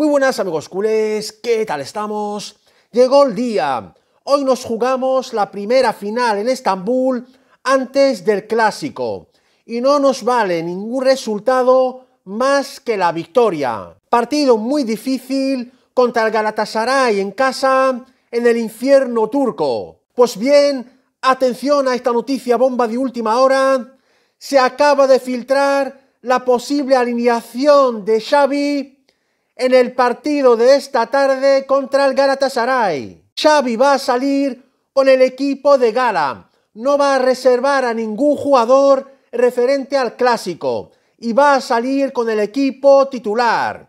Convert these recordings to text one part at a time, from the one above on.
Muy buenas amigos culés, ¿qué tal estamos? Llegó el día. Hoy nos jugamos la primera final en Estambul antes del clásico. Y no nos vale ningún resultado más que la victoria. Partido muy difícil contra el Galatasaray en casa en el infierno turco. Pues bien, atención a esta noticia bomba de última hora. Se acaba de filtrar la posible alineación de Xavi en el partido de esta tarde contra el Galatasaray. Xavi va a salir con el equipo de gala. No va a reservar a ningún jugador referente al clásico y va a salir con el equipo titular.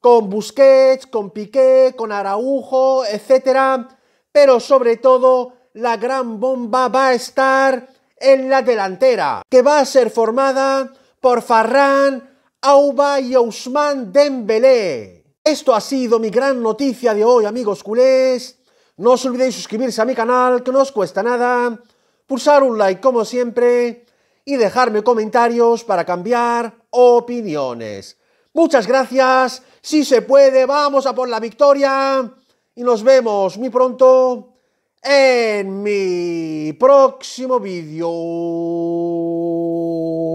Con Busquets, con Piqué, con Araujo, etc. Pero sobre todo, la gran bomba va a estar en la delantera, que va a ser formada por Farran, Auba y Ousmane Dembélé. Esto ha sido mi gran noticia de hoy, amigos culés. No os olvidéis suscribirse a mi canal, que no os cuesta nada, pulsar un like como siempre y dejarme comentarios para cambiar opiniones. Muchas gracias, si se puede, vamos a por la victoria y nos vemos muy pronto en mi próximo vídeo.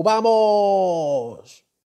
¡Vamos!